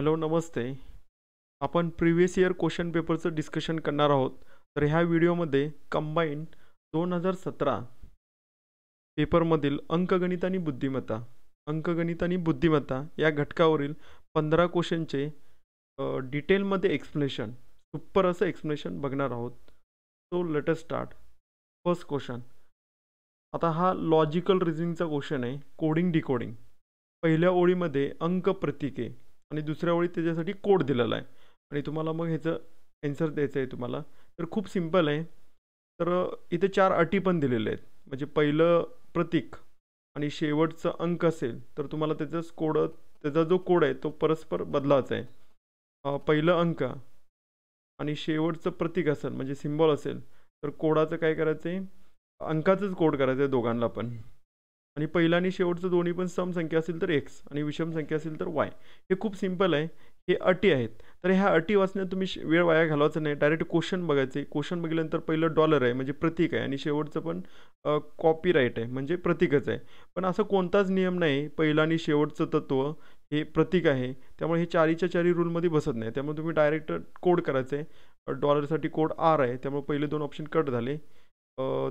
hello नमस्ते आपण previous year question पेपरचं डिस्कशन करणार आहोत तर ह्या व्हिडिओमध्ये कंबाईंड दोन हजार सतरा पेपरमधील अंकगणित आणि बुद्धिमत्ता अंकगणित आणि बुद्धिमत्ता या घटकावरील पंधरा क्वेश्चनचे डिटेलमध्ये एक्सप्लेनेशन सुपर असं एक्सप्लेनेशन बघणार आहोत so let start first question आता हा लॉजिकल रिझनिंगचा क्वेश्चन आहे कोडिंग डिकोडिंग पहिल्या ओळीमध्ये अंक प्रतीके आणि दुसऱ्या ओळीत त्याच्यासाठी कोड दिलेला आहे आणि तुम्हाला मग ह्याचं ॲन्सर द्यायचं आहे तुम्हाला तर खूप सिम्पल आहे तर इथे चार अटी पण दिलेल्या आहेत म्हणजे पहिलं प्रतीक आणि शेवटचं अंक असेल तर तुम्हाला त्याचाच कोड त्याचा जो कोड आहे तो परस्पर बदलाचा आहे पहिलं अंक आणि शेवटचं प्रतीक असेल म्हणजे सिम्बॉल असेल तर कोडाचं काय करायचं आहे अंकाचंच कोड करायचं आहे दोघांना पण आणि पहिला आणि शेवटचं दोन्ही पण सम संख्या असेल तर एक्स आणि विषम संख्या असेल तर वाय हे खूप सिंपल आहे हे अटी आहेत तर ह्या अटी वाचण्यात तुम्ही वेळ वाया घालवायचं नाही डायरेक्ट क्वेश्चन बघायचे क्वेश्चन बघितल्यानंतर पहिलं डॉलर आहे म्हणजे प्रतीक आहे आणि शेवटचं पण कॉपीराईट आहे म्हणजे प्रतीकच आहे पण असा कोणताच नियम नाही पहिलं आणि शेवटचं तत्त्व हे प्रतीक आहे त्यामुळे हे चारीच्या चारी रूलमध्ये बसत नाही त्यामुळे तुम्ही डायरेक्ट कोड करायचं आहे डॉलरसाठी कोड आर आहे त्यामुळे पहिले दोन ऑप्शन कट झाले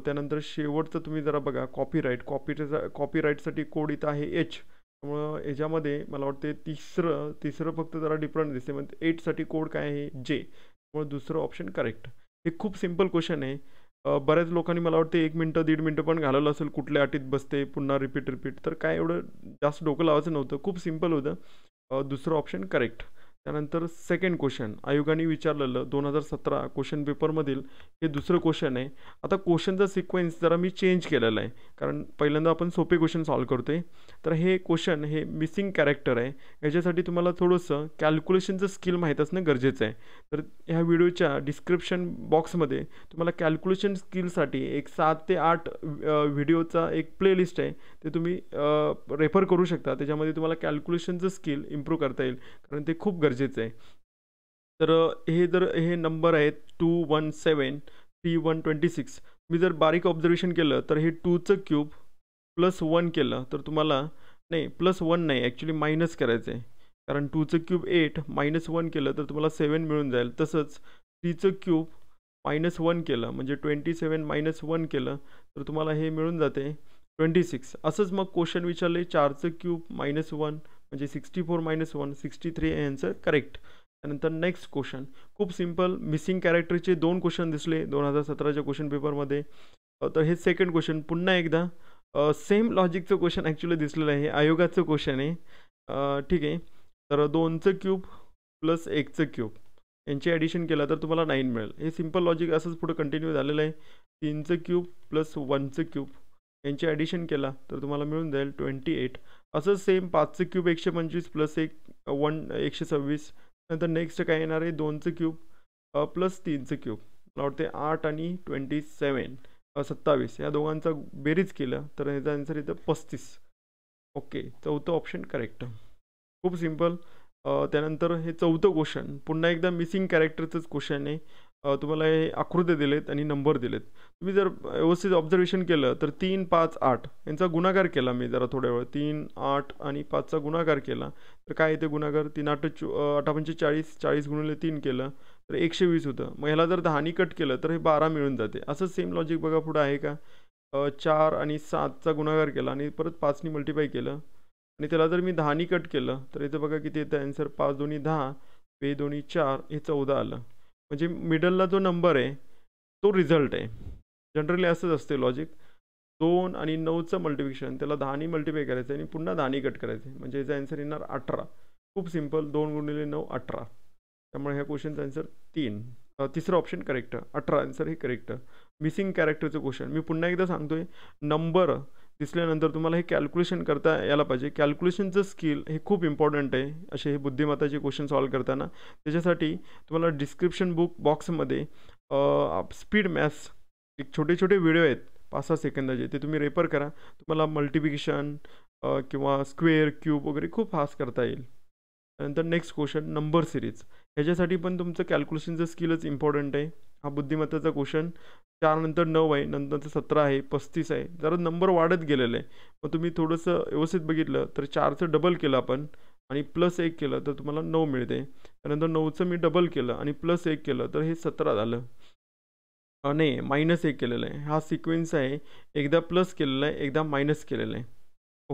त्यानंतर शेवटचं तुम्ही जरा बघा कॉपीराईट कॉपीचं कॉपीराईटसाठी कोड इथं आहे एच त्यामुळं याच्यामध्ये मला वाटते तिसरं तिसरं फक्त जरा डिफरंट दिसते म्हणजे एटसाठी कोड काय आहे जे त्यामुळं दुसरं ऑप्शन करेक्ट हे खूप सिम्पल क्वेश्चन आहे बऱ्याच लोकांनी मला वाटते एक मिनटं दीड मिनटं पण घालवलं असेल कुठल्या अटीत बसते पुन्हा रिपीट रिपीट तर काय एवढं जास्त डोकं लावायचं नव्हतं खूप सिम्पल होतं दुसरं ऑप्शन करेक्ट त्यानंतर सेकंड क्वेश्चन आयोगाने विचारलेलं दोन हजार सतरा क्वेश्चन पेपरमधील हे दुसरं क्वेश्चन आहे आता क्वेश्चनचा सिक्वेन्स जरा मी चेंज केलेला आहे कारण पहिल्यांदा आपण सोपे क्वेश्चन सॉल्व करतो तर हे क्वेश्चन हे मिसिंग कॅरेक्टर आहे याच्यासाठी तुम्हाला थोडंसं कॅल्क्युलेशनचं स्किल माहीत असणं गरजेचं आहे तर ह्या व्हिडिओच्या डिस्क्रिप्शन बॉक्समध्ये तुम्हाला कॅल्क्युलेशन स्किलसाठी एक सात ते आठ व्हिडिओचा एक प्लेलिस्ट आहे ते तुम्ही रेफर करू शकता त्याच्यामध्ये तुम्हाला कॅल्क्युलेशनचं स्किल इम्प्रूव्ह करता येईल कारण ते खूप गरजेचं आहे तर हे जर हे नंबर आहेत two one seven three one twenty six मी जर बारीक ऑब्झर्वेशन केलं तर हे टूचं क्यूब प्लस वन केलं तर तुम्हाला नाही प्लस वन नाही ॲक्च्युली मायनस करायचं आहे कारण टूचं क्यूब एट मायनस वन केलं तर तुम्हाला सेवन मिळून जाईल तसंच थ्रीचं क्यूब मायनस वन केलं म्हणजे ट्वेंटी सेवन मायनस वन केलं तर तुम्हाला हे मिळून जाते ट्वेंटी सिक्स असंच मग क्वेश्चन विचारले चारचं क्यूब मायनस वन म्हणजे sixty four minus one sixty three हे यांचं करेक्ट त्यानंतर नेक्स्ट क्वेश्चन खूप सिम्पल मिसिंग कॅरेक्टरचे दोन क्वेश्चन दिसले दोन हजार सतराच्या क्वेश्चन पेपरमध्ये तर हे सेकंड क्वेश्चन पुन्हा एकदा सेम लॉजिकचं क्वेश्चन ॲक्च्युली दिसलेलं आहे आयोगाचं क्वेश्चन आहे ठीक आहे तर दोनचं क्यूब प्लस एकचं क्यूब यांची ॲडिशन केलं तर तुम्हाला नाईन मिळेल हे सिम्पल लॉजिक असंच पुढं कंटिन्यू झालेलं आहे तीनचं क्यूब प्लस वनचं क्यूब यांची ॲडिशन केला तर तुम्हाला मिळून जाईल ट्वेंटी एट असं सेम पाचचं क्यूब एकशे पंचवीस प्लस एक वन एकशे सव्वीस नंतर नेक्स्ट काय येणार आहे दोनचं क्यूब प्लस तीनचं क्यूब मला वाटते आठ आणि ट्वेंटी सेवन सत्तावीस या दोघांचा बेरीज केलं तर याचा आन्सर येतं पस्तीस ओके चौथं ऑप्शन करेक्ट खूप सिम्पल त्यानंतर हे चौथं क्वेश्चन पुन्हा एकदा मिसिंग कॅरेक्टरचंच क्वेश्चन आहे तुम्हाला हे आकृते दिलेत आणि नंबर दिलेत तुम्ही जर व्यवस्थित ऑब्झर्वेशन केलं तर तीन पाच आठ यांचा गुणाकार केला मी जरा थोड्या वेळ तीन आठ आणि पाचचा गुणाकार केला तर काय येते गुणाकार तीन आठ चो चाळीस चाळीस गुणले तीन केलं तर एकशे वीस होतं मग ह्याला जर दहानी कट केलं तर हे बारा मिळून जाते असं सेम लॉजिक बघा पुढं आहे का चार आणि सातचा गुणाकार केला आणि परत पाचनी मल्टिप्लाय केलं आणि त्याला जर मी दहानी कट केलं तर इथं बघा किती येतं ॲन्सर पाच दोन्ही दहा बे दोन्ही चार हे चौदा आलं म्हणजे मिडलला जो नंबर आहे तो रिझल्ट आहे जनरली असंच असते लॉजिक दोन आणि नऊचं मल्टिप्लिकेशन त्याला दहानी मल्टिप्लाय करायचं आणि पुन्हा दहानी कट आहे म्हणजे याचा आन्सर येणार अठरा खूप सिम्पल दोन गुणिले नऊ अठरा त्यामुळे ह्या क्वेश्चनचा आन्सर तीन तिसरं ऑप्शन करेक्ट अठरा आन्सर हे करेक्ट मिसिंग कॅरेक्टरचं क्वेश्चन मी पुन्हा एकदा सांगतो आहे नंबर दिसल्यानंतर तुम्हाला हे कॅल्क्युलेशन करता यायला पाहिजे कॅल्क्युलेशनचं स्किल हे खूप इम्पॉर्टंट आहे असे हे बुद्धिमत्ताचे क्वेश्चन सॉल्व करताना त्याच्यासाठी तुम्हाला डिस्क्रिप्शन बुक बॉक्समध्ये स्पीड मॅथ्स एक छोटे छोटे व्हिडिओ आहेत पाच सहा सेकंदाचे ते तुम्ही रेफर करा तुम्हाला मल्टिप्लिकेशन किंवा स्क्वेअर क्यूब वगैरे खूप फास्ट करता येईल त्यानंतर नेक्स्ट क्वेश्चन नंबर सिरीज ह्याच्यासाठी पण तुमचं कॅल्क्युलेशनचं स्किलच इम्पॉर्टंट आहे हा बुद्धिमत्तेचा क्वेश्चन चारनंतर नऊ आहे नंतर सतरा आहे पस्तीस आहे जरा नंबर वाढत गेलेला आहे मग तुम्ही थोडंसं व्यवस्थित बघितलं तर चारचं डबल केलं आपण आणि प्लस एक केलं तर तुम्हाला नऊ मिळते त्यानंतर नऊचं मी डबल केलं आणि प्लस एक केलं तर हे सतरा झालं नाही मायनस एक केलेलं आहे हा सिक्वेन्स आहे एकदा प्लस केलेला आहे एकदा मायनस केलेला आहे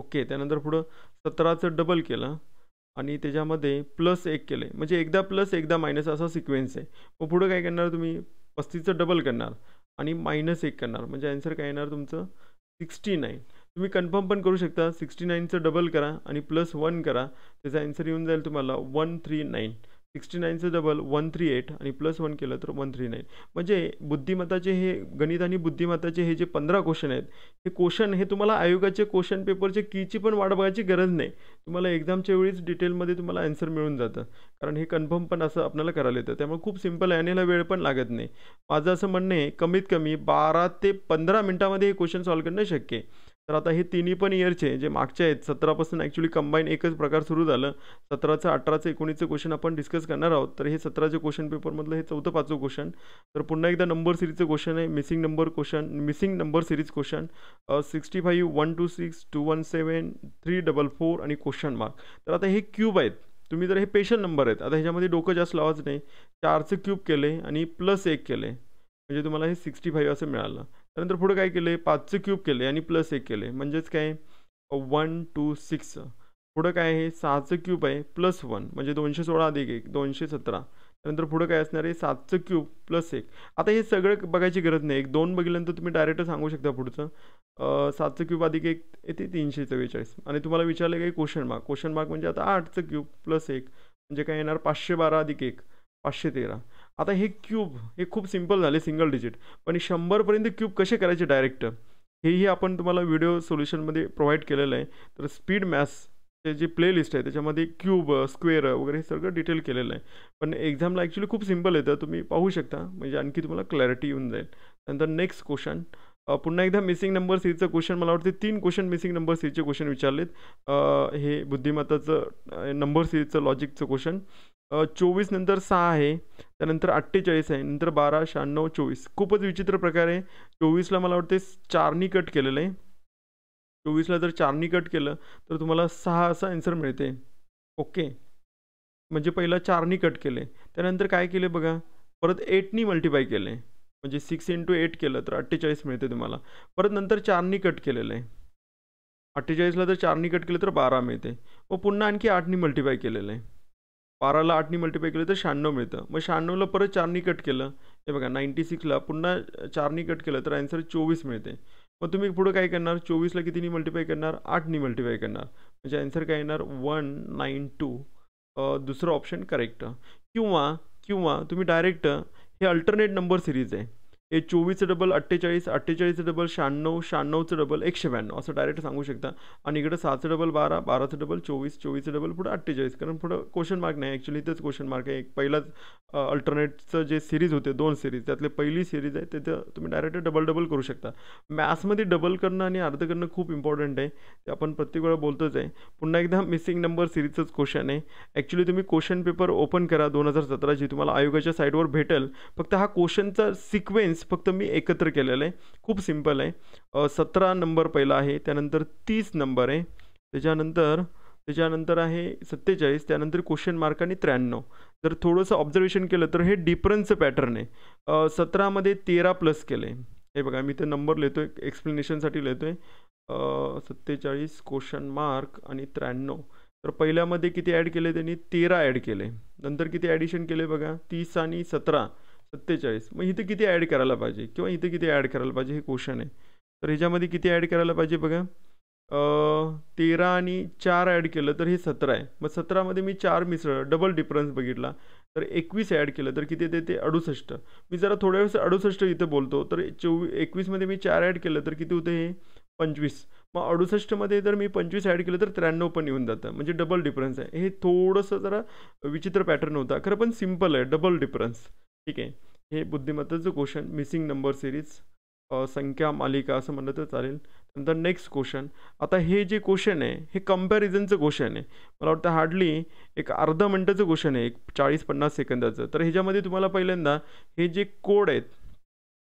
ओके त्यानंतर पुढं सतराचं डबल केलं आणि त्याच्यामध्ये प्लस एक केलं आहे म्हणजे एकदा प्लस एकदा मायनस असा सिक्वेन्स आहे मग पुढं काय करणार तुम्ही पस्तीसचं डबल करणार आणि मायनस एक करणार म्हणजे आन्सर काय येणार तुमचं सिक्स्टी नाईन तुम्ही कन्फर्म पण करू शकता सिक्स्टी नाईनचं डबल करा आणि प्लस वन करा त्याचा आन्सर येऊन जाईल तुम्हाला वन थ्री नाईन सिक्स्टी नाईनचं डबल वन थ्री एट आणि प्लस वन केलं तर वन थ्री नाईन म्हणजे बुद्धिमत्ताचे हे गणित आणि बुद्धिमत्ताचे हे जे पंधरा क्वेश्चन आहेत हे क्वेश्चन हे तुम्हाला आयोगाचे क्वेश्चन पेपरचे कीची पण वाढ बघायची गरज नाही तुम्हाला एक्झामच्या वेळीच डिटेलमध्ये तुम्हाला आन्सर मिळून जातं कारण हे कन्फर्म पण असं आपल्याला करायला येतं त्यामुळे खूप सिम्पल आहे आणि ह्याला वेळ पण लागत नाही माझं असं म्हणणं आहे कमीत कमी बारा ते पंधरा मिनटामध्ये हे क्वेश्चन सॉल्व करणं शक्य आहे तर आता हे तिन्ही पण इयरचे जे मागचे आहेत सतरापासून ॲक्च्युली कंबाईन एकच प्रकार सुरू झालं सतराचं अठराचं एकोणीसचं क्वेश्चन आपण डिस्कस करणार आहोत तर हे सतराचे क्वेश्चन पेपरमधलं हे चौथं पाचवं क्वेश्चन तर पुन्हा एकदा नंबर सिरीजचं क्वेश्चन आहे missing number question missing number series question sixty five one two six two one seven three double four आणि क्वेश्चन मार्क तर आता हे क्यूब आहेत तुम्ही जर हे पेशन नंबर आहेत आता ह्याच्यामध्ये डोकं जास्त लावायचं नाही चारचं क्यूब केले आणि प्लस एक केले म्हणजे तुम्हाला हे सिक्स्टी फाईव्ह असं मिळालं त्यानंतर पुढे काय केलं आहे पाचचं क्यूब केले आणि प्लस एक केले म्हणजेच काय वन टू सिक्स पुढं काय आहे सहाचं क्यूब आहे प्लस वन म्हणजे दोनशे सोळा अधिक एक दोनशे सतरा त्यानंतर पुढं काय असणार आहे सातचं क्यूब प्लस एक आता हे सगळं बघायची गरज नाही एक दोन बघितल्यानंतर तुम्ही डायरेक्ट सांगू शकता पुढचं सातचं क्यूब अधिक एक येते तीनशे चव्वेचाळीस आणि तुम्हाला विचारलं काही क्वेश्चन मार्क क्वेश्चन मार्क म्हणजे आता आठचं क्यूब प्लस एक म्हणजे काय येणार पाचशे बारा अधिक एक पाचशे तेरा आता हे क्यूब हे खूप सिंपल झाले सिंगल डिजिट पण शंभरपर्यंत क्यूब कसे करायचे डायरेक्ट हेही आपण तुम्हाला व्हिडिओ सोल्युशनमध्ये प्रोव्हाइड केलेलं आहे तर स्पीड मॅथ्सचे जे प्लेलिस्ट आहे त्याच्यामध्ये क्यूब स्क्वेअर वगैरे हे सगळं डिटेल केलेलं आहे पण एक्झामला ॲक्च्युली खूप सिम्पल येतं तुम्ही पाहू शकता म्हणजे आणखी तुम्हाला क्लॅरिटी येऊन जाईल नंतर नेक्स्ट क्वेश्चन पुन्हा एकदा मिसिंग नंबर सीचं क्वेश्चन मला वाटते तीन क्वेश्चन मिसिंग नंबर सीजचे क्वेश्चन विचारलेत हे बुद्धिमत्ताचं नंबर सीचं लॉजिकचं क्वेश्चन चोवीस नंतर सहा आहे त्यानंतर अठ्ठेचाळीस आहे नंतर बारा शहाण्णव चोवीस खूपच विचित्र प्रकारे चोवीसला मला वाटते चारनी कट केलेलं आहे चोवीसला जर चारनी कट केलं तर तुम्हाला सहा असं आन्सर मिळते ओके म्हणजे पहिला चारनी कट केले त्यानंतर काय केले बघा परत एटनी मल्टिपाय केले म्हणजे सिक्स इंटू एट केलं तर अठ्ठेचाळीस मिळते तुम्हाला परत नंतर चारनी कट केलेलं आहे अठ्ठेचाळीसला जर चारनी कट केलं तर बारा मिळते व पुन्हा आणखी आठनी मल्टिप्लाय केलेलं आहे बाराला आठनी मल्टिप्लाय केलं तर शहाण्णव मिळतं मग शहाण्णवला परत चारनी कट केलं हे बघा नाईन्टी सिक्सला पुन्हा चारनी कट केलं तर आन्सर चोवीस मिळते मग तुम्ही पुढं काय करणार चोवीसला कितीनी मल्टिप्लाय करणार आठनी मल्टिप्लाय करणार म्हणजे आन्सर काय येणार वन नाईन टू दुसरं ऑप्शन करेक्ट किंवा किंवा तुम्ही डायरेक्ट हे अल्टरनेट नंबर सिरीज आहे हे चोवीस डबल अठ्ठेचाळीस अठ्ठेचाळीस डबल शहाण्णव शहाण्णवचं डबल एकशे ब्याण्णव असं डायरेक्ट सांगू शकता आणि इकडं सहाचं डबल बारा बाराचं डबल चोवीस चोवीसचं डबल पुढं अठ्ठेचाळीस कारण पुढं क्वेश्चन मार्क नाही ॲक्च्युली इथंच क्वेश्चन मार्क आहे एक पहिलाच अल्टरनेटचं जे सिरीज होते दोन सिरीज त्यातले पहिली सिरीज आहे तिथं तुम्ही डायरेक्ट डबल डबल करू शकता मॅथ्समध्ये डबल करणं आणि अर्ध करणं खूप इम्पॉर्टंट आहे ते आपण प्रत्येक वेळा बोलतोच आहे पुन्हा एकदा मिसिंग नंबर सिरीजचंच क्वेश्चन आहे ॲक्च्युली तुम्ही क्वेश्चन पेपर ओपन करा दोन हजार सतराची तुम्हाला आयोगाच्या साईडवर भेटेल फक्त हा क्वेश्चनचा सिक्वेन्स फक्त मी एकत्र केलेलं आहे खूप सिम्पल आहे सतरा नंबर पहिला आहे त्यानंतर तीस नंबर आहे त्याच्यानंतर त्याच्यानंतर आहे सत्तेचाळीस त्यानंतर क्वेश्चन मार्क आणि त्र्याण्णव जर थोडंसं ऑब्झर्वेशन केलं तर हे डिफरन्सचं पॅटर्न आहे सतरामध्ये तेरा प्लस केलं आहे हे बघा मी ते नंबर लिहितो आहे एक्सप्लेनेशनसाठी लिहितो आहे सत्तेचाळीस क्वेश्चन मार्क आणि त्र्याण्णव तर पहिल्यामध्ये किती ॲड केले त्यांनी तेरा ॲड केले नंतर किती ॲडिशन केले बघा तीस आणि सतरा सत्तेचाळीस मग इथे किती ॲड करायला पाहिजे किंवा इथे किती ॲड करायला पाहिजे हे क्वेश्चन आहे तर ह्याच्यामध्ये किती ॲड करायला पाहिजे बघा तेरा आणि चार ॲड केलं तर हे सतरा आहे मग सतरामध्ये मी चार मिसळ डबल डिफरन्स बघितला तर एकवीस ॲड केलं तर किती येते ते अडुसष्ट मी जरा थोड्या वेळेस अडुसष्ट इथं बोलतो तर चोवी एकवीसमध्ये मी चार ॲड केलं तर किती होतं हे पंचवीस मग अडुसष्टमध्ये जर मी पंचवीस ॲड केलं तर त्र्याण्णव पण येऊन जातं म्हणजे डबल डिफरन्स आहे हे थोडंसं जरा विचित्र पॅटर्न होता खरं पण सिम्पल आहे डबल डिफरन्स ठीक आहे हे बुद्धिमत्ताचं क्वेश्चन मिसिंग नंबर सिरीज संख्या मालिका असं म्हणलं तर चालेल नंतर नेक्स्ट क्वेश्चन आता हे जे क्वेश्चन आहे हे कम्पॅरिझनचं क्वेश्चन आहे मला वाटतं हार्डली एक अर्धा मिनटाचं क्वेश्चन आहे एक चाळीस पन्नास सेकंदाचं तर ह्याच्यामध्ये तुम्हाला पहिल्यांदा हे जे कोड आहेत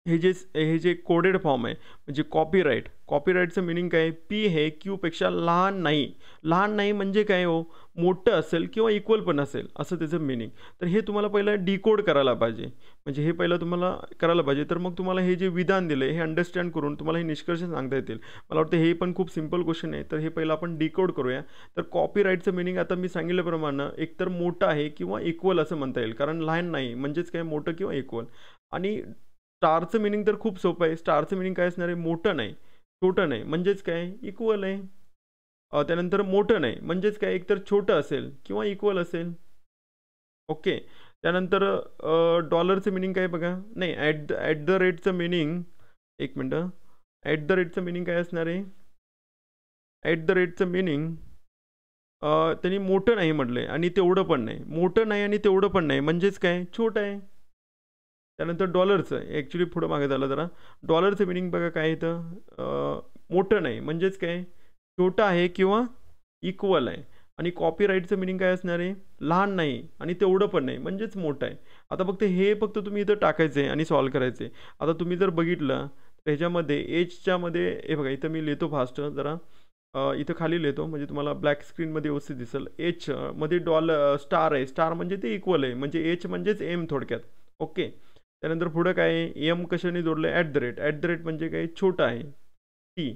हे जे हे जे कोडेड फॉर्म आहे म्हणजे कॉपीराईट कॉपीराईटचं मिनिंग काय पी हे क्यूपेक्षा लहान नाही लहान नाही म्हणजे काय हो मोठं असेल किंवा इक्वल पण असेल असं त्याचं मिनिंग तर हे तुम्हाला पहिलं डिकोड करायला पाहिजे म्हणजे हे पहिलं तुम्हाला करायला पाहिजे तर मग तुम्हाला हे जे विधान दिलं आहे हे अंडरस्टँड करून तुम्हाला हे निष्कर्ष सांगता येतील मला वाटतं हे पण खूप सिम्पल क्वेश्चन आहे तर हे पहिलं आपण डिकोड करूया तर कॉपीराईटचं मिनिंग आता मी सांगितल्याप्रमाणे एकतर मोठं आहे किंवा इक्वल असं म्हणता येईल कारण लहान नाही म्हणजेच काय मोठं किंवा इक्वल आणि स्टारचं मिनिंग तर खूप सोपं आहे स्टारचं मिनिंग काय असणार आहे मोठं नाही छोटं नाही म्हणजेच काय इक्वल आहे त्यानंतर मोठं नाही म्हणजेच काय एकतर छोटं असेल किंवा इक्वल असेल ओके त्यानंतर डॉलरचं मिनिंग काय बघा नाही ॲट द ॲट द रेटचं मिनिंग एक मिनटं ॲट द रेटचं मिनिंग काय असणार आहे ॲट द रेटचं मिनिंग त्यांनी मोठं नाही म्हटलं आहे आणि तेवढं पण नाही मोठं नाही आणि तेवढं पण नाही म्हणजेच काय छोटं आहे त्यानंतर डॉलरचं ॲक्च्युली पुढं मागे झालं जरा डॉलरचं मिनिंग बघा काय इथं मोठं नाही म्हणजेच काय छोटं आहे किंवा इक्वल आहे आणि कॉपीराईटचं मिनिंग काय असणार आहे लहान नाही आणि तेवढं पण नाही म्हणजेच मोठं आहे आता फक्त हे फक्त तुम्ही इथं टाकायचं आहे आणि सॉल्व करायचं आहे आता तुम्ही जर बघितलं तर ह्याच्यामध्ये एजच्यामध्ये हे बघा इथं मी लिहितो फास्ट जरा इथं खाली लिहितो म्हणजे तुम्हाला ब्लॅक स्क्रीनमध्ये व्यवस्थित दिसेल एच मध्ये डॉल स्टार आहे स्टार म्हणजे ते इक्वल आहे म्हणजे एच म्हणजेच एम थोडक्यात ओके त्यानंतर पुढं काय एम कशाने जोडलं आहे at the rate at the rate म्हणजे काय छोटा आहे टी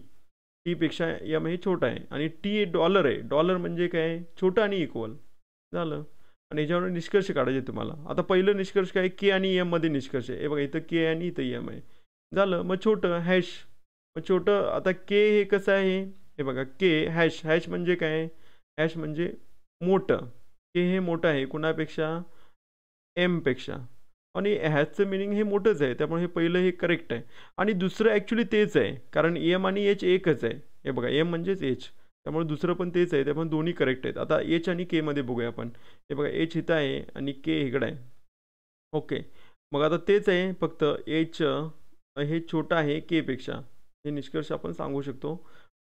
टीपेक्षा एम हे छोटं आहे आणि टी डॉलर आहे डॉलर म्हणजे काय छोटं आणि इक्वल झालं आणि याच्यावर निष्कर्ष काढायचे तुम्हाला आता पहिलं निष्कर्ष काय के आणि एममध्ये निष्कर्ष आहे हे बघा इथं के आणि इथं एम आहे झालं मग छोटं हॅश मग छोटं आता के हे कसं आहे हे बघा के हॅश हॅश म्हणजे काय हॅश म्हणजे मोठं के हे मोठं आहे कुणापेक्षा एमपेक्षा आणि ह्याचं मिनिंग हे मोठंच आहे त्यामुळे हे पहिलं हे करेक्ट आहे आणि दुसरं ॲक्च्युली तेच आहे कारण एम आणि एच एकच आहे हे बघा एम म्हणजेच एच त्यामुळे दुसरं पण तेच आहे त्यामुळे दोन्ही करेक्ट आहेत आता एच आणि केमध्ये बघूया आपण हे बघा एच इथं आहे आणि के इकडं आहे ओके मग आता तेच आहे फक्त एच हे छोटं आहे केपेक्षा हे निष्कर्ष आपण सांगू शकतो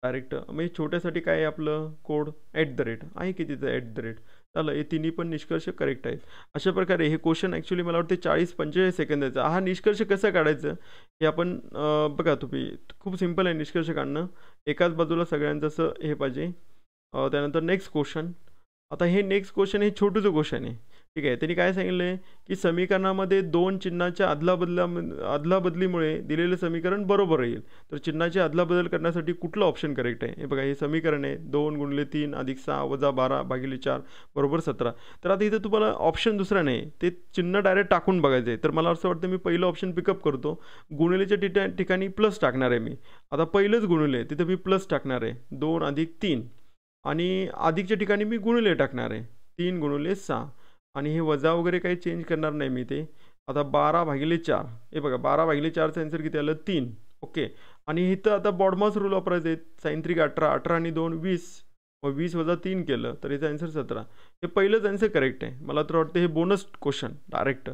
डायरेक्ट मग हे छोट्यासाठी काय आहे आपलं कोड ॲट द रेट आहे की ॲट द रेट चालेल हे तिन्ही पण निष्कर्ष करेक्ट आहेत अशा प्रकारे हे क्वेश्चन ॲक्च्युली मला वाटते चाळीस पंचेचाळीस सेकंदाचा हा निष्कर्ष कसा काढायचा हे आपण बघा तुम्ही खूप सिम्पल आहे निष्कर्ष काढणं एकाच बाजूला सगळ्यांचं असं हे पाहिजे त्यानंतर नेक्स्ट क्वेश्चन आता हे नेक्स्ट क्वेश्चन हे छोटूचं क्वेश्चन आहे ठीक आहे त्यांनी काय सांगितलं आहे की समीकरणामध्ये दोन चिन्हाच्या अदलाबदला अदलाबदलीमुळे दिलेलं समीकरण बरोबर येईल तर चिन्हाची अदलाबदल करण्यासाठी कुठलं ऑप्शन करेक्ट आहे हे बघा हे समीकरण आहे दोन गुणले तीन अधिक सहा वजा बारा भागिले चार बरोबर सतरा तर आता इथं तुम्हाला ऑप्शन दुसरा नाही ते चिन्ह डायरेक्ट टाकून बघायचं आहे तर मला असं वाटतं मी पहिलं ऑप्शन पिकअप करतो गुणलेच्या ठिकाणी प्लस टाकणार आहे मी आता पहिलंच गुणले तिथं मी प्लस टाकणार आहे दोन अधिक तीन आणि अधिकच्या ठिकाणी मी गुणले टाकणार आहे तीन गुणले सहा आणि हे वजा वगैरे काही चेंज करणार नाही मी ते आता बारा भागिले चार हे बघा बारा भागिले चारचं आन्सर किती आलं तीन ओके आणि इथं आता बॉडमॉस रूल वापरायचे साईन सायंत्रिक अठरा अठरा आणि दोन वीस व वीस वजा तीन केलं तर याचं आन्सर सतरा हे पहिलंच आन्सर करेक्ट आहे मला तर वाटतं हे बोनस क्वेश्चन डायरेक्ट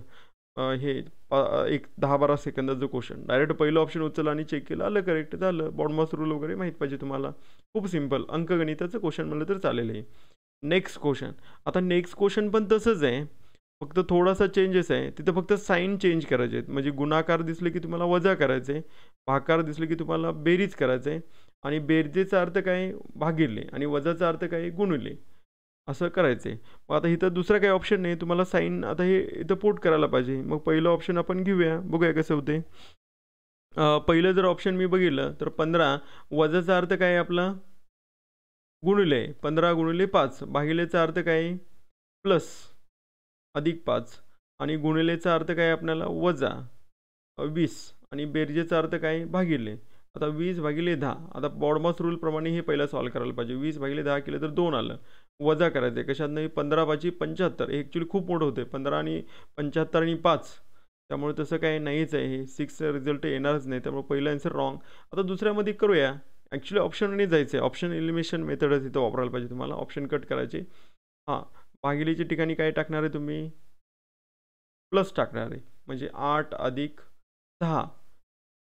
हे एक दहा बारा सेकंदाचं क्वेश्चन डायरेक्ट पहिलं ऑप्शन उचललं आणि चेक केलं आलं करेक्ट झालं बॉडमॉस रूल वगैरे माहीत पाहिजे तुम्हाला खूप सिम्पल अंकगणिताचं क्वेश्चन म्हणलं तर चालेल हे नेक्स्ट क्वेश्चन आता नेक्स्ट क्वेश्चन पण तसंच आहे फक्त थोडासा चेंजेस आहे तिथं फक्त साईन चेंज करायचे आहेत म्हणजे गुणाकार दिसले की तुम्हाला वजा करायचे भाकार दिसले की तुम्हाला बेरीज करायचं आहे आणि बेरजेचा अर्थ काय भागिले आणि वजाचा अर्थ काय गुणले असं करायचं आहे मग आता इथं दुसरा काही ऑप्शन नाही तुम्हाला साईन आता हे इथं पोट करायला पाहिजे मग पहिलं ऑप्शन आपण घेऊया बघूया कसं होते पहिलं जर ऑप्शन मी बघितलं तर पंधरा वजाचा अर्थ काय आपला गुणिले पंधरा गुणिले पाच भागिलेचा अर्थ काय प्लस अधिक पाच आणि गुणिलेचा अर्थ काय आपल्याला वजा वीस आणि बेरजेचा अर्थ काय भागिले आता वीस भागिले दहा आता बॉडमॉस रूलप्रमाणे हे पहिला सॉल्व करायला पाहिजे वीस भागिले दहा केलं तर दोन आलं वजा करायचं आहे कशात नाही पंधरा पाची पंच्याहत्तर हे ॲक्च्युली खूप मोठं होते पंधरा आणि पंच्याहत्तर आणि पाच त्यामुळे तसं काय नाहीच आहे हे सिक्स रिझल्ट येणारच नाही त्यामुळे पहिला आन्सर रॉंग आता दुसऱ्यामध्ये करूया ॲक्च्युली ऑप्शनने जायचं आहे ऑप्शन एलिमिनेशन मेथड तिथं वापरायला पाहिजे तुम्हाला ऑप्शन कट करायचे हां भागिलीच्या ठिकाणी काय टाकणार आहे तुम्ही प्लस टाकणार आहे म्हणजे आठ अधिक दहा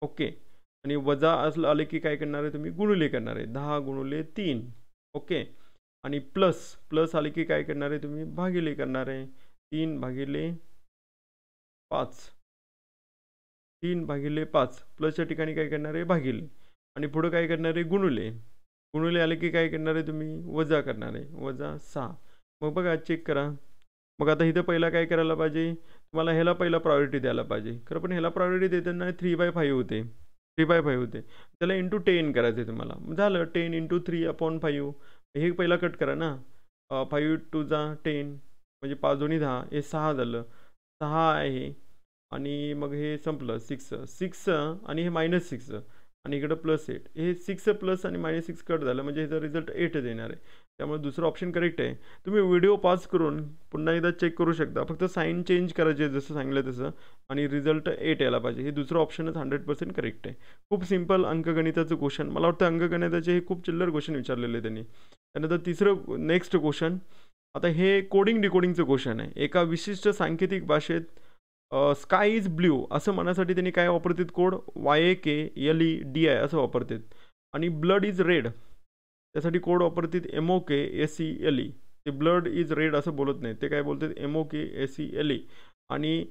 ओके आणि वजा असलं आले की काय करणार आहे तुम्ही गुणुले करणार आहे दहा गुणुले तीन ओके आणि प्लस प्लस आले की काय करणार आहे तुम्ही भागिले करणार आहे तीन भागिले पाच तीन भागिले पाच प्लसच्या ठिकाणी काय करणार आहे भागिले आणि पुढं काय करणार आहे गुणुले गुणुले आले की काय करणार आहे तुम्ही वजा करणार आहे वजा सहा मग बघा चेक करा मग आता इथं पहिला काय करायला पाहिजे तुम्हाला ह्याला पहिला प्रायोरिटी द्यायला पाहिजे खरं पण ह्याला प्रायोरिटी देताना थ्री बाय फाईव्ह होते थ्री बाय फाईव्ह होते त्याला इंटू टेन करायचं आहे तुम्हाला झालं ten into three upon five हे पहिला कट करा ना फाईव्ह टू जा टेन म्हणजे पाच दोन्ही दहा हे सहा झालं सहा आहे आणि मग हे संपलं सिक्स सिक्स आणि हे मायनस सिक्स आणि इकडं प्लस एट हे सिक्स प्लस आणि मायनस सिक्स कट झालं म्हणजे ह्याचा रिझल्ट एटच देणार आहे त्यामुळे दुसरं ऑप्शन करेक्ट आहे तुम्ही व्हिडिओ पास करून पुन्हा एकदा चेक करू शकता फक्त साईन चेंज करायचे जसं सांगलं तसं आणि रिझल्ट एट यायला पाहिजे हे दुसरं ऑप्शनच हंड्रेड पर्सेंट करेक्ट आहे खूप सिम्पल अंकगणिताचं क्वेश्चन मला वाटतं अंकगणिताचे हे खूप चिल्लर क्वेश्चन विचारलेले त्यांनी त्यानंतर तिसरं नेक्स्ट क्वेश्चन आता हे कोडिंग डिकोडिंगचं क्वेश्चन आहे एका विशिष्ट सांकेतिक भाषेत स्काय इज ब्ल्यू असं म्हणण्यासाठी त्यांनी काय वापरतात code Y A K L E D I असं वापरतात आणि ब्लड इज रेड त्यासाठी कोड वापरतात M O K S C L E ते ब्लड इज रेड असं बोलत नाही ते काय बोलतात M O K S C L E आणि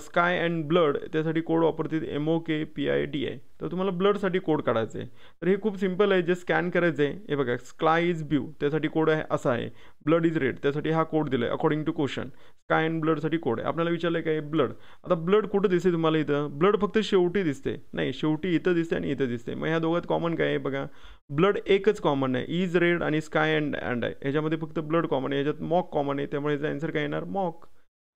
स्काय अँड ब्लड त्यासाठी कोड वापरतील M O K P I D I तर तुम्हाला ब्लडसाठी कोड काढायचं आहे तर हे खूप सिम्पल आहे जे स्कॅन करायचं आहे हे बघा स्काय इज ब्यू त्यासाठी कोड आहे असा आहे ब्लड इज रेड त्यासाठी हा कोड दिला आहे according to question sky and ब्लडसाठी कोड आहे आपल्याला विचारलं आहे काय ब्लड आता ब्लड कुठं दिसते तुम्हाला इथं ब्लड फक्त शेवटी दिसते नाही शेवटी इथं दिसते आणि इथं दिसते मग ह्या दोघांत कॉमन काय आहे बघा ब्लड एकच कॉमन आहे इज रेड आणि स्काय अँड अँड आहे ह्याच्यामध्ये फक्त ब्लड कॉमन आहे ह्याच्यात मॉक कॉमन आहे त्यामुळे याचा आन्सर काय येणार मॉक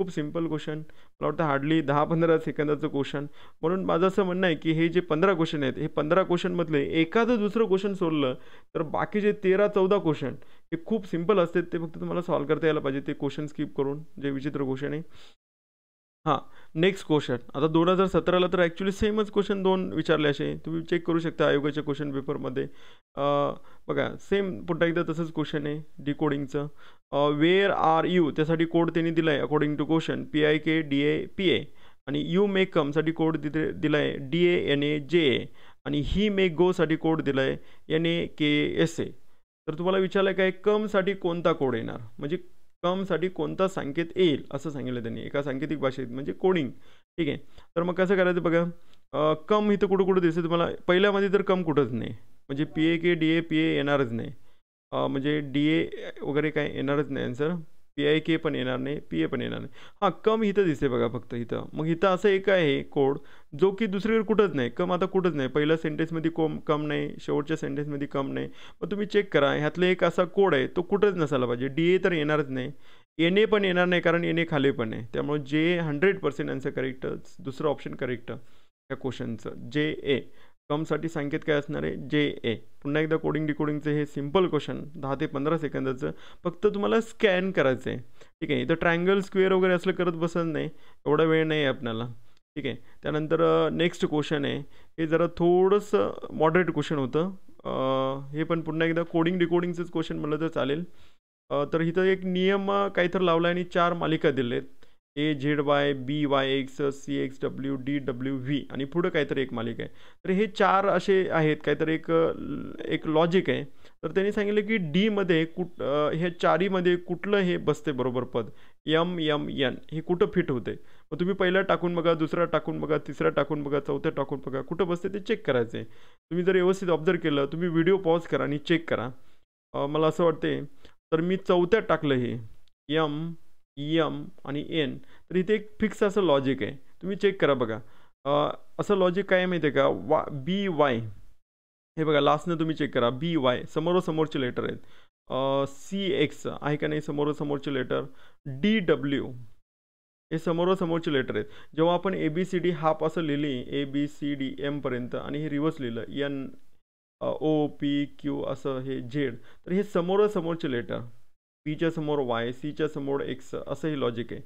खूप सिंपल क्वेश्चन मला वाटतं हार्डली दहा पंधरा सेकंदाचं क्वेश्चन म्हणून माझं असं म्हणणं आहे की हे जे पंधरा क्वेश्चन आहेत हे पंधरा क्वेश्चनमधले एखादं दुसरं क्वेश्चन सोडलं तर बाकी जे तेरा चौदा क्वेश्चन हे खूप सिम्पल असतात ते फक्त तुम्हाला सॉल्व करता यायला पाहिजे ते क्वेश्चन स्किप करून जे विचित्र क्वेश्चन आहे हां नेक्स्ट क्वेश्चन आता दोन हजार सतराला तर ॲक्च्युली सेमच क्वेश्चन दोन विचारले असे तुम्ही चेक करू शकता आयोगाच्या क्वेश्चन पेपरमध्ये बघा सेम पुन्हा एकदा तसंच क्वेश्चन आहे डिकोडिंगचं वेअर आर यू त्यासाठी कोड त्यांनी दिला आहे according to question P I K D A P A आणि यू मे कमसाठी कोड दिले दिला आहे डी ए एन ए जे ए आणि ही मे गोसाठी कोड दिला आहे N A K S A तर तुम्हाला विचारलं काय कमसाठी कोणता कोड येणार म्हणजे कमसाठी कोणता संकेत येईल असं सांगितलं त्यांनी एका सांकेतिक भाषेत म्हणजे कोडिंग ठीक आहे तर मग कसं करायचं बघा कम इथं कुठं कुठं दिसतं तुम्हाला पहिल्यामध्ये तर कम कुठंच नाही म्हणजे P A K D A P A येणारच नाही म्हणजे डी ए वगैरे काय येणारच नाही आन्सर पी आय के पण येणार नाही पी ए पण येणार नाही हां कम इथं दिसते बघा फक्त इथं मग इथं असं एक आहे कोड जो की दुसरीकडे कुठंच नाही कम आता कुठंच नाही पहिल्या सेंटेन्समध्ये कोम कम नाही शेवटच्या सेंटेन्समध्ये कम नाही मग तुम्ही चेक करा ह्यातलं एक असा कोड आहे तो कुठंच नसायला पाहिजे डी ए तर येणारच नाही एन ए पण येणार नाही कारण एन ए खाली पण आहे त्यामुळे जे हंड्रेड पर्सेंट आन्सर करेक्ट दुसरं ऑप्शन करेक्ट या क्वेश्चनचं जे ए कमसाठी संकेत काय असणार आहे जे ए पुन्हा एकदा कोडिंग डिकोडिंगचं हे सिम्पल क्वेश्चन दहा ते पंधरा सेकंदाचं फक्त तुम्हाला स्कॅन करायचं आहे ठीक आहे इथं ट्रायंगल स्क्वेअर वगैरे असलं करत बसत नाही एवढा वेळ नाही आहे आपल्याला ठीक आहे त्यानंतर नेक्स्ट क्वेश्चन आहे हे जरा थोडंसं मॉडरेट क्वेश्चन होतं हे पण पुन्हा एकदा कोडिंग डिकोडिंगचंच क्वेश्चन म्हणलं तर चालेल तर इथं एक नियम काहीतरी लावला आणि चार मालिका दिलेत A Z Y B Y X C X W D W V आणि पुढं काहीतरी एक मालिक आहे तर हे चार असे आहेत काहीतरी एक एक लॉजिक आहे तर त्यांनी सांगितलं की डीमध्ये कुट हे चारीमध्ये कुठलं हे बसते बरोबर पद यम यम यन हे कुठं फिट होते मग तुम्ही पहिला टाकून बघा दुसरा टाकून बघा तिसरा टाकून बघा चौथ्या टाकून बघा कुठं बसते ते चेक करायचे तुम्ही जर व्यवस्थित ऑब्झर्व केलं तुम्ही व्हिडिओ पॉज करा आणि चेक करा मला असं वाटते तर मी चौथ्यात टाकलं हे यम यम e आणि एन तर इथे एक फिक्स असं लॉजिक आहे तुम्ही चेक करा बघा असं लॉजिक काय माहिती आहे का वा बी वाय हे बघा लास्टनं तुम्ही चेक करा बी वाय समोरचे लेटर आहेत सी एक्स आहे का नाही समोरासमोरचे लेटर डी डब्ल्यू हे समोरासमोरचे लेटर आहेत जेव्हा आपण A B C D half असं लिहिली ए बी सी डी एमपर्यंत आणि हे रिव्हर्स लिहिलं एन ओ पी क्यू असं हे झेड तर हे समोरासमोरचे लेटर च्या समोर वाय सीच्या समोर एक्स असं हे लॉजिक आहे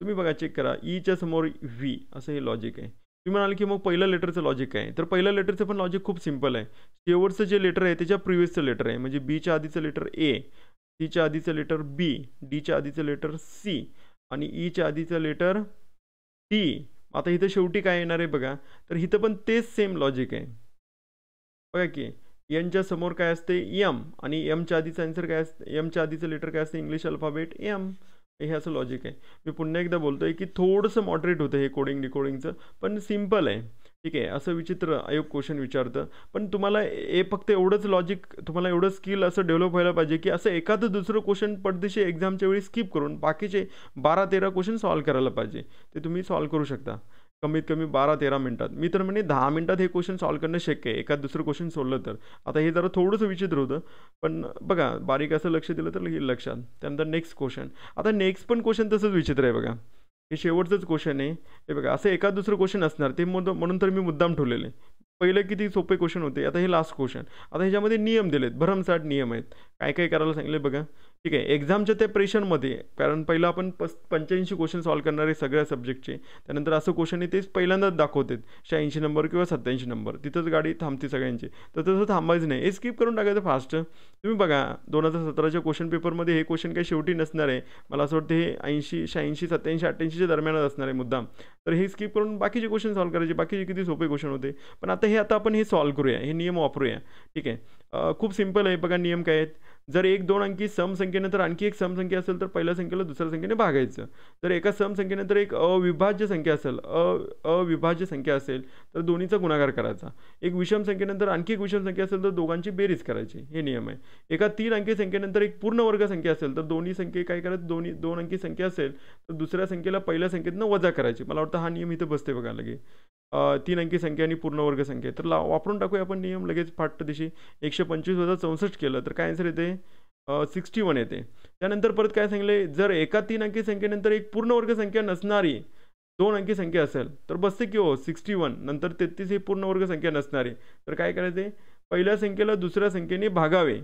तुम्ही बघा चेक करा ईच्या e समोर व्ही असं हे लॉजिक आहे तुम्ही म्हणाल की मग पहिल्या लेटरचं लॉजिक आहे तर पहिल्या लेटरचं पण लॉजिक खूप सिम्पल आहे शेवटचं जे लेटर आहे त्याच्या प्रिव्हियसचं लेटर आहे म्हणजे बीच्या आधीचं लेटर ए सीच्या आधीचं लेटर बी डीच्या आधीचं लेटर सी आणि ईच्या e आधीचं लेटर टी आता इथं शेवटी काय येणार आहे बघा तर इथं पण तेच सेम लॉजिक आहे बघा की एनच्या समोर काय असते यम आणि एमच्या आधीचं आन्सर काय असते एमच्या आधीचं लेटर काय असते इंग्लिश अल्फाबेट एम हे असं लॉजिक आहे मी पुन्हा एकदा बोलतो आहे की थोडंसं मॉडरेट होतं हे कोडिंग डिकोडिंगचं पण सिम्पल आहे ठीक आहे असं विचित्र आयोग क्वेश्चन विचारतं पण तुम्हाला हे फक्त एवढंच लॉजिक तुम्हाला एवढं स्किल असं डेव्हलप व्हायला पाहिजे की असं एखादं दुसरं क्वेश्चन पडदेशी एक्झामच्या वेळी स्किप करून बाकीचे बारा तेरा क्वेश्चन सॉल्व करायला पाहिजे ते तुम्ही सॉल्व करू शकता कमीत कमी बारा तेरा मिनटात मी तर म्हणजे दहा मिनटात हे क्वेश्चन सॉल्व करणं शक्य आहे एखाद दुसरं क्वेश्चन सोडलं तर आता हे जरा थोडंसं विचित्र होतं पण बघा बारीक असं लक्ष दिलं तर हे लक्षात त्यानंतर नेक्स्ट क्वेश्चन आता नेक्स्ट पण क्वेश्चन तसंच विचित्र आहे बघा हे शेवटचंच क्वेश्चन आहे हे बघा असं एखाद दुसरं क्वेश्चन असणार ते म्हणून तर मी मुद्दाम ठेवलेले पहिले किती सोपे क्वेश्चन होते आता हे लास्ट क्वेश्चन आता ह्याच्यामध्ये नियम दिलेत भरमसाठ नियम आहेत काय काय करायला सांगले बघा ठीक आहे एक्झामच्या त्या प्रेशरमध्ये कारण पहिलं आपण पस पंच्याऐंशी क्वेश्चन सॉल्व करणारे सगळ्या सब्जेक्टचे त्यानंतर असं क्वेश्चन तेच पहिल्यांदाच दाखवतात शहाऐंशी नंबर किंवा सत्याऐंशी नंबर तिथंच गाडी थांबते सगळ्यांची तर तसं थांबायचं नाही हे स्किप करून टाकायचं फास्ट तुम्ही बघा दोन हजार सतराच्या क्वेश्चन पेपरमध्ये हे क्वेश्चन काही शेवटी नसणार आहे मला असं वाटतं हे ऐंशी शहाऐंशी सत्याऐंशी अठ्ठ्याऐंशीच्या दरम्यानच असणार आहे मुद्दाम तर हे स्किप करून बाकीचे क्वेश्चन सॉल्व्ह करायचे बाकीचे किती सोपे क्वेश्चन होते पण आता हे आता आपण हे सॉल्व करूया हे नियम वापरूया ठीक आहे खूप सिंपल आहे बघा नियम काय आहेत जर एक दोन अंकी समसंख्येनंतर आणखी एक समसंख्या असेल तर पहिल्या संख्येला दुसऱ्या संख्येने भागायचं जर एका समसंख्येनंतर एक अविभाज्य संख्या असेल अ अविभाज्य संख्या असेल तर दोन्हीचा गुणाकार करायचा एक विषम संख्येनंतर आणखी एक विषम संख्या असेल तर दोघांची बेरीज करायची हे नियम आहे एका तीन अंकी संख्येनंतर एक पूर्ण वर्ग संख्या असेल तर दोन्ही संख्ये काय करायचं दोन्ही दोन अंकी संख्या असेल तर दुसऱ्या संख्येला पहिल्या संख्येतनं वजा करायची मला वाटतं हा नियम इथं बसते बघा लगे तीन अंकी संख्या आणि पूर्ण वर्ग संख्या तर ला वापरून टाकूया आपण नियम लगेच फाट दिशी एकशे पंचवीस वजा चौसष्ट केलं तर काय आन्सर येते सिक्स्टी वन येते त्यानंतर परत काय सांगले जर एका तीन अंकी संख्येनंतर एक पूर्ण वर्ग संख्या नसणारी दोन अंकी संख्या असेल तर बसते की हो सिक्स्टी वन नंतर तेहतीस ही पूर्ण वर्ग संख्या नसणारी तर काय करायचे पहिल्या संख्येला दुसऱ्या संख्येने भागावे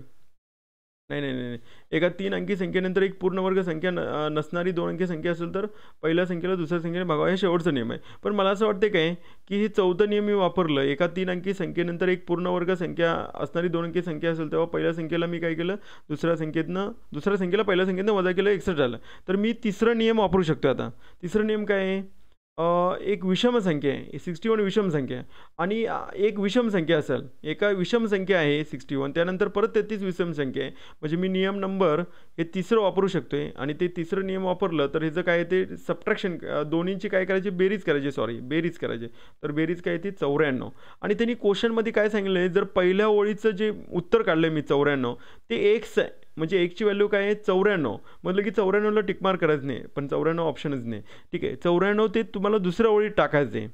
नाही नाही नाही नाही एका तीन अंकी संख्येनंतर एक पूर्ण वर्ग संख्या न नसणारी दोन अंकी संख्या असेल तर पहिल्या संख्येला दुसऱ्या संख्येने भागावा हे शेवटचा नियम आहे पण मला असं वाटते काय की हे चौथं नियम मी वापरलं एका तीन अंकी संख्येनंतर एक पूर्ण वर्ग संख्या असणारी दोन अंकी संख्या असेल तेव्हा पहिल्या संख्येला मी काय केलं दुसऱ्या संख्येतनं दुसऱ्या संख्येला पहिल्या संख्येनं वजा केलं एकसष्ट झालं तर मी तिसरा नियम वापरू शकतो आता तिसरा नियम काय आहे एक विषम संख्या आहे सिक्स्टी वन विषम संख्या आणि एक विषम संख्या असेल एका विषम संख्या आहे सिक्स्टी वन त्यानंतर परत तेहतीस विषम संख्या आहे म्हणजे मी नियम नंबर हे तिसरं वापरू शकतो आहे आणि ते तिसरं नियम वापरलं तर ह्याचं काय ते सबट्रॅक्शन दोन्हींची काय करायची बेरीज करायची सॉरी बेरीज करायची तर बेरीज काय ती चौऱ्याण्णव आणि त्यांनी क्वेश्चनमध्ये काय सांगितलं आहे जर पहिल्या ओळीचं जे उत्तर काढलं मी चौऱ्याण्णव ते एक म्हणजे एकची व्हॅल्यू काय आहे चौऱ्याण्णव म्हटलं की चौऱ्याण्णवला टिकमार करायचं नाही पण चौऱ्याण्णव ऑप्शनच नाही ठीक आहे चौऱ्याण्णव ते तुम्हाला दुसऱ्या ओळीत टाकायचं आहे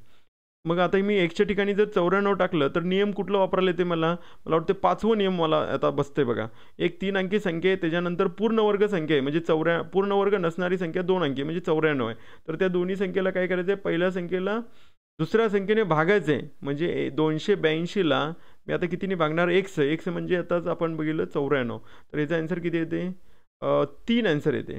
मग आता मी एकच्या ठिकाणी जर चौऱ्याण्णव टाकलं तर नियम कुठलं वापरायला येते मला मला वाटतं पाचवं नियम मला आता बसते बघा एक तीन अंकी संख्या आहे त्याच्यानंतर पूर्ण वर्ग संख्या आहे म्हणजे चौऱ्या पूर्ण वर्ग नसणारी संख्या दोन अंकी म्हणजे चौऱ्याण्णव आहे तर त्या दोन्ही संख्येला काय करायचं आहे पहिल्या संख्येला दुसऱ्या संख्येने भागायचं आहे म्हणजे दोनशे ब्याऐंशीला मी आता कितीने भागणार एक्स एक्स म्हणजे आताच आपण बघितलं चौऱ्याण्णव तर याचा ॲन्सर किती येते तीन ॲन्सर येते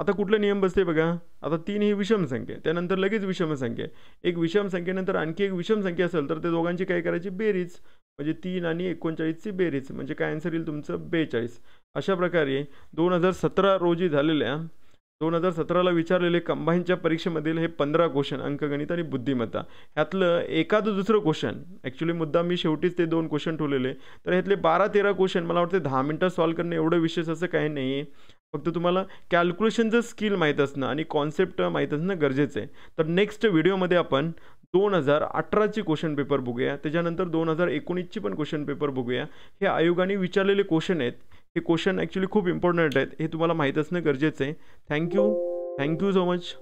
आता कुठलं नियम बसते बघा आता तीन ही विषम संख्या त्यानंतर लगेच विषम संख्या एक विषम संख्येनंतर आणखी एक विषम संख्या असेल तर ते दोघांची काय करायची बेरीज म्हणजे तीन आणि एकोणचाळीसची बेरीज म्हणजे काय आन्सर येईल तुमचं बेचाळीस अशा प्रकारे दोन हजार सतरा रोजी झालेल्या दोन हजार सतराला विचारलेले कंबाईनच्या परीक्षेमधील हे पंधरा क्वेश्चन अंकगणित आणि बुद्धिमत्ता ह्यातलं एखादं दुसरं क्वेश्चन ॲक्च्युली मुद्दा मी शेवटीच ते दोन क्वेश्चन ठेवलेले तर ह्यातले बारा तेरा क्वेश्चन मला वाटते दहा मिनटं सॉल्व करणं एवढं विशेष असं काही नाही आहे फक्त तुम्हाला कॅल्क्युलेशनचं स्किल माहीत असणं आणि कॉन्सेप्ट माहीत असणं गरजेचं आहे तर नेक्स्ट व्हिडिओमध्ये आपण दोन हजार अठराची क्वेश्चन पेपर बघूया त्याच्यानंतर दोन हजार एकोणीसची पण क्वेश्चन पेपर बघूया हे आयोगाने विचारलेले क्वेश्चन आहेत हे क्वेश्चन ॲक्च्युली खूप इम्पॉर्टंट आहेत हे तुम्हाला माहीत असणं गरजेचं आहे थँक्यू थँक्यू सो मच